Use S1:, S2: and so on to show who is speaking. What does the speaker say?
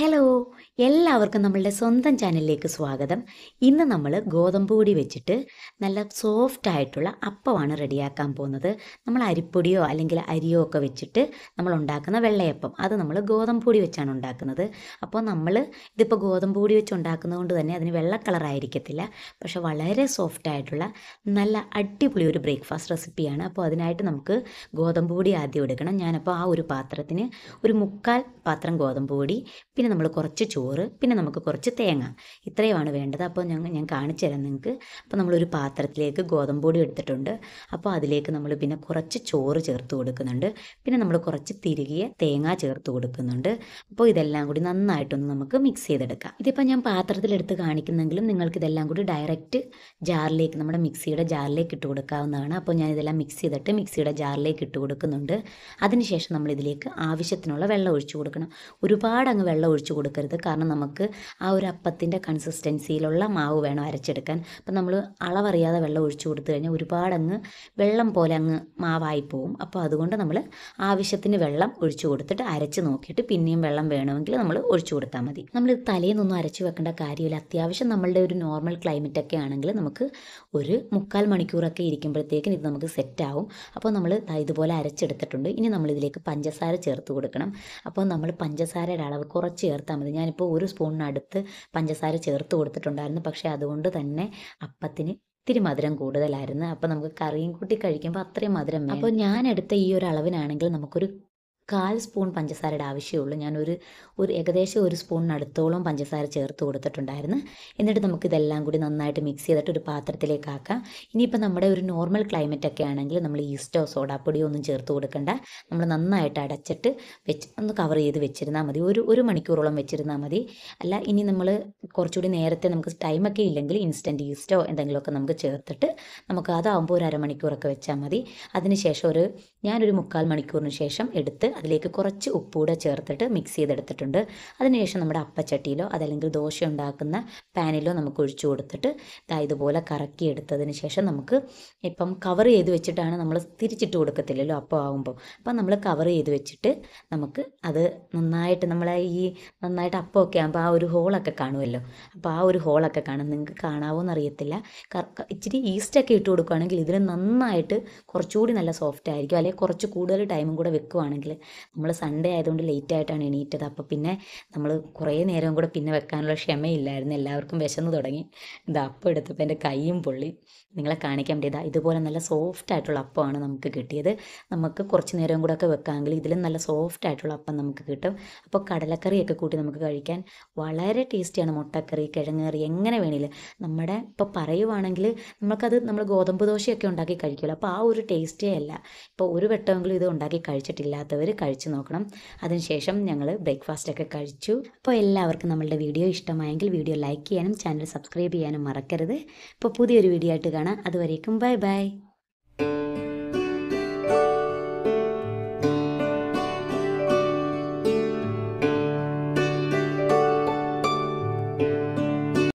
S1: hello എല്ലാവർക്കും നമ്മളുടെ സ്വന്തം ചാനലിലേക്ക് സ്വാഗതം ഇന്ന് നമ്മൾ ഗോതമ്പ് പൊടി വെച്ചിട്ട് നല്ല സോഫ്റ്റ് ആയിട്ടുള്ള അപ്പമാണ് റെഡിയാക്കാൻ പോകുന്നത് നമ്മൾ അരിപ്പൊടിയോ അല്ലെങ്കിൽ അരിയോ ഒക്കെ വെച്ചിട്ട് നമ്മൾ ഉണ്ടാക്കുന്ന വെള്ളയപ്പം അത് നമ്മൾ ഗോതമ്പ് പൊടി വെച്ചാണ് ഉണ്ടാക്കുന്നത് അപ്പോൾ നമ്മൾ ഇതിപ്പോൾ ഗോതമ്പ് പൊടി വെച്ച് ഉണ്ടാക്കുന്നതുകൊണ്ട് തന്നെ അതിന് വെള്ള കളറായിരിക്കത്തില്ല പക്ഷേ വളരെ സോഫ്റ്റ് ആയിട്ടുള്ള നല്ല അടിപൊളി ഒരു ബ്രേക്ക്ഫാസ്റ്റ് റെസിപ്പിയാണ് അപ്പോൾ അതിനായിട്ട് നമുക്ക് ഗോതമ്പ് പൊടി ആദ്യം എടുക്കണം ഞാനപ്പോൾ ആ ഒരു പാത്രത്തിന് ഒരു മുക്കാൽ പാത്രം ഗോതമ്പ് പൊടി പിന്നെ നമ്മൾ കുറച്ച് ചോറ് പിന്നെ നമുക്ക് കുറച്ച് തേങ്ങ ഇത്രയുമാണ് വേണ്ടത് അപ്പോൾ ഞങ്ങൾ ഞാൻ കാണിച്ചു തരാം നിങ്ങൾക്ക് അപ്പോൾ നമ്മളൊരു പാത്രത്തിലേക്ക് ഗോതമ്പൊടി എടുത്തിട്ടുണ്ട് അപ്പോൾ അതിലേക്ക് നമ്മൾ പിന്നെ കുറച്ച് ചോറ് ചേർത്ത് കൊടുക്കുന്നുണ്ട് പിന്നെ നമ്മൾ കുറച്ച് തിരുകിയ തേങ്ങ ചേർത്ത് കൊടുക്കുന്നുണ്ട് അപ്പോൾ ഇതെല്ലാം കൂടി നന്നായിട്ടൊന്ന് നമുക്ക് മിക്സ് ചെയ്തെടുക്കാം ഇതിപ്പോൾ ഞാൻ പാത്രത്തിലെടുത്ത് കാണിക്കുന്നെങ്കിലും നിങ്ങൾക്ക് ഇതെല്ലാം കൂടി ഡയറക്റ്റ് ജാറിലേക്ക് നമ്മുടെ മിക്സിയുടെ ജാറിലേക്ക് ഇട്ട് കൊടുക്കാവുന്നതാണ് അപ്പോൾ ഞാൻ ഇതെല്ലാം മിക്സ് ചെയ്തിട്ട് മിക്സിയുടെ ജാറിലേക്ക് ഇട്ട് കൊടുക്കുന്നുണ്ട് അതിനുശേഷം നമ്മൾ ഇതിലേക്ക് ആവശ്യത്തിനുള്ള വെള്ളം ഒഴിച്ചു കൊടുക്കണം ഒരുപാട് അങ്ങ് വെള്ളം ഒഴിച്ചു കൊടുക്കരുത് കാരണം നമുക്ക് ആ ഒരു അപ്പത്തിൻ്റെ കൺസിസ്റ്റൻസിയിലുള്ള മാവ് വേണം അരച്ചെടുക്കാൻ അപ്പം നമ്മൾ അളവറിയാതെ വെള്ളം ഒഴിച്ചു കൊടുത്തു കഴിഞ്ഞാൽ ഒരുപാടങ്ങ് വെള്ളം പോലെ അങ്ങ് മാവായി പോവും അപ്പോൾ അതുകൊണ്ട് നമ്മൾ ആവശ്യത്തിന് വെള്ളം ഒഴിച്ചു കൊടുത്തിട്ട് അരച്ച് നോക്കിയിട്ട് പിന്നെയും വെള്ളം വേണമെങ്കിൽ നമ്മൾ ഒഴിച്ചു കൊടുത്താൽ മതി നമ്മൾ തലേന്നൊന്നും അരച്ചു വെക്കേണ്ട കാര്യമില്ല അത്യാവശ്യം നമ്മളുടെ ഒരു നോർമൽ ക്ലൈമറ്റ് ഒക്കെ ആണെങ്കിൽ നമുക്ക് ഒരു മുക്കാൽ മണിക്കൂറൊക്കെ ഇരിക്കുമ്പോഴത്തേക്കും ഇത് നമുക്ക് സെറ്റാവും അപ്പോൾ നമ്മൾ ഇതുപോലെ അരച്ചെടുത്തിട്ടുണ്ട് ഇനി നമ്മളിതിലേക്ക് പഞ്ചസാര ചേർത്ത് കൊടുക്കണം അപ്പോൾ നമ്മൾ പഞ്ചസാരയുടെ അളവ് കുറച്ച് ചേർത്താൽ മതി ഞാനിപ്പോൾ ഒരു സ്പൂണിനടുത്ത് പഞ്ചസാര ചേർത്ത് കൊടുത്തിട്ടുണ്ടായിരുന്നു പക്ഷേ അതുകൊണ്ട് തന്നെ അപ്പത്തിന് ഇത്തിരി മധുരം കൂടുതലായിരുന്നു അപ്പോൾ നമുക്ക് കറിയും കൂട്ടി കഴിക്കുമ്പോൾ അത്രയും മധുരം അപ്പോൾ ഞാൻ എടുത്ത ഈ ഒരു അളവിനാണെങ്കിൽ നമുക്കൊരു കാൽ സ്പൂൺ പഞ്ചസാരയുടെ ആവശ്യമുള്ളൂ ഞാനൊരു ഒരു ഏകദേശം ഒരു സ്പൂണിനടുത്തോളം പഞ്ചസാര ചേർത്ത് കൊടുത്തിട്ടുണ്ടായിരുന്നു എന്നിട്ട് നമുക്ക് ഇതെല്ലാം കൂടി നന്നായിട്ട് മിക്സ് ചെയ്തിട്ട് ഒരു പാത്രത്തിലേക്ക് ആക്കാം ഇനിയിപ്പോൾ നമ്മുടെ ഒരു നോർമൽ ക്ലൈമറ്റ് ഒക്കെ ആണെങ്കിൽ നമ്മൾ ഈസ്റ്റോ സോഡാപ്പൊടിയോ ഒന്നും ചേർത്ത് കൊടുക്കണ്ട നമ്മൾ നന്നായിട്ട് അടച്ചിട്ട് വെച്ച് ഒന്ന് കവർ ചെയ്ത് വെച്ചിരുന്നാൽ മതി ഒരു ഒരു മണിക്കൂറോളം വെച്ചിരുന്നാൽ മതി അല്ല ഇനി നമ്മൾ കുറച്ചുകൂടി നേരത്തെ നമുക്ക് ടൈമൊക്കെ ഇല്ലെങ്കിൽ ഇൻസ്റ്റൻറ്റ് ഈസ്റ്റോ എന്തെങ്കിലുമൊക്കെ നമുക്ക് ചേർത്തിട്ട് നമുക്ക് അതാവുമ്പോൾ ഒരു അരമണിക്കൂറൊക്കെ വെച്ചാൽ മതി അതിനുശേഷം ഒരു ഞാനൊരു മുക്കാൽ മണിക്കൂറിന് ശേഷം എടുത്ത് അതിലേക്ക് കുറച്ച് ഉപ്പൂടെ ചേർത്തിട്ട് മിക്സ് ചെയ്തെടുത്തിട്ടുണ്ട് അതിനുശേഷം നമ്മുടെ അപ്പച്ചട്ടിയിലോ അതല്ലെങ്കിൽ ദോശ ഉണ്ടാക്കുന്ന പാനിലോ നമുക്ക് ഒഴിച്ചു കൊടുത്തിട്ട് ഇതാ ഇതുപോലെ കറക്കി എടുത്തതിന് ശേഷം നമുക്ക് ഇപ്പം കവർ ചെയ്ത് വെച്ചിട്ടാണ് നമ്മൾ തിരിച്ചിട്ട് കൊടുക്കത്തില്ലല്ലോ അപ്പോൾ ആകുമ്പോൾ അപ്പം നമ്മൾ കവർ ചെയ്ത് വെച്ചിട്ട് നമുക്ക് അത് നന്നായിട്ട് നമ്മളെ ഈ നന്നായിട്ട് അപ്പമൊക്കെ ആകുമ്പോൾ ആ ഒരു ഹോളൊക്കെ കാണുമല്ലോ അപ്പോൾ ആ ഒരു ഹോളൊക്കെ കാണും നിങ്ങൾക്ക് കാണാവോ അറിയത്തില്ല ഇച്ചിരി ഈസ്റ്റൊക്കെ ഇട്ട് കൊടുക്കുകയാണെങ്കിൽ ഇതിന് നന്നായിട്ട് കുറച്ചുകൂടി നല്ല സോഫ്റ്റ് ആയിരിക്കും അല്ലെങ്കിൽ കുറച്ച് കൂടുതൽ ടൈമും കൂടെ വെക്കുവാണെങ്കിൽ നമ്മൾ സൺഡേ ആയതുകൊണ്ട് ലേറ്റ് ആയിട്ടാണ് എണീറ്റത് അപ്പോൾ പിന്നെ നമ്മൾ കുറേ നേരം കൂടെ പിന്നെ വെക്കാനുള്ള ക്ഷമയില്ലായിരുന്നു എല്ലാവർക്കും വിശന്ന് തുടങ്ങി ഇത് അപ്പം എടുത്തപ്പോൾ എൻ്റെ കൈയും പൊള്ളി നിങ്ങളെ കാണിക്കാൻ വേണ്ടിയതാ ഇതുപോലെ നല്ല സോഫ്റ്റ് ആയിട്ടുള്ള അപ്പമാണ് നമുക്ക് കിട്ടിയത് നമുക്ക് കുറച്ച് നേരം കൂടെ ഒക്കെ വെക്കാമെങ്കിൽ ഇതിലും നല്ല സോഫ്റ്റ് ആയിട്ടുള്ള അപ്പം നമുക്ക് കിട്ടും അപ്പോൾ കടലക്കറിയൊക്കെ കൂട്ടി നമുക്ക് കഴിക്കാൻ വളരെ ടേസ്റ്റിയാണ് മുട്ടക്കറി കിഴങ്ങ് കറി എങ്ങനെ വേണമെങ്കിലും നമ്മുടെ ഇപ്പോൾ പറയുവാണെങ്കിൽ നമുക്കത് നമ്മൾ ഗോതമ്പ് ദോശയൊക്കെ ഉണ്ടാക്കി കഴിക്കുമല്ലോ അപ്പോൾ ആ ഒരു ടേസ്റ്റേ അല്ല ഇപ്പോൾ ഒരു വട്ടമെങ്കിലും ഇത് ഉണ്ടാക്കി കഴിച്ചിട്ടില്ലാത്തവർ കഴിച്ചു നോക്കണം അതിനുശേഷം ഞങ്ങൾ ബ്രേക്ക്ഫാസ്റ്റൊക്കെ കഴിച്ചു അപ്പോൾ എല്ലാവർക്കും നമ്മളുടെ വീഡിയോ ഇഷ്ടമായെങ്കിൽ വീഡിയോ ലൈക്ക് ചെയ്യാനും ചാനൽ സബ്സ്ക്രൈബ് ചെയ്യാനും മറക്കരുത് അപ്പോൾ പുതിയൊരു വീഡിയോ ആയിട്ട് കാണാം അതുവരേക്കും ബൈ ബൈ